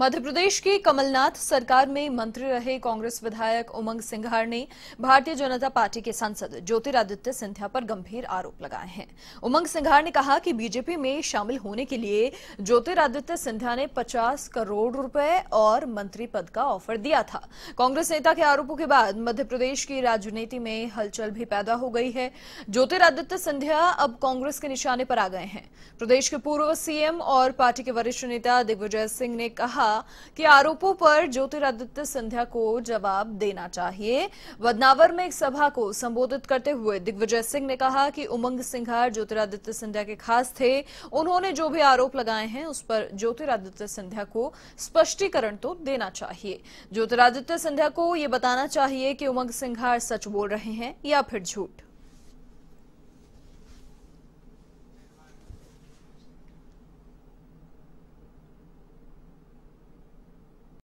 मध्य प्रदेश की कमलनाथ सरकार में मंत्री रहे कांग्रेस विधायक उमंग सिंघार ने भारतीय जनता पार्टी के सांसद ज्योतिरादित्य सिंधिया पर गंभीर आरोप लगाए हैं उमंग सिंघार ने कहा कि बीजेपी में शामिल होने के लिए ज्योतिरादित्य सिंधिया ने 50 करोड़ रुपए और मंत्री पद का ऑफर दिया था कांग्रेस नेता के आरोपों के बाद मध्य प्रदेश की राजनीति में हलचल भी पैदा हो गई है ज्योतिरादित्य सिंधिया अब कांग्रेस के निशाने पर आ गए हैं प्रदेश के पूर्व सीएम और पार्टी के वरिष्ठ नेता दिग्विजय सिंह ने कहा कहा कि आरोपों पर ज्योतिरादित्य सिंधिया को जवाब देना चाहिए बदनावर में एक सभा को संबोधित करते हुए दिग्विजय सिंह ने कहा कि उमंग सिंघार ज्योतिरादित्य सिंधिया के खास थे उन्होंने जो भी आरोप लगाए हैं उस पर ज्योतिरादित्य सिंधिया को स्पष्टीकरण तो देना चाहिए ज्योतिरादित्य सिंधिया को यह बताना चाहिए कि उमंग सिंघार सच बोल रहे हैं या फिर झूठ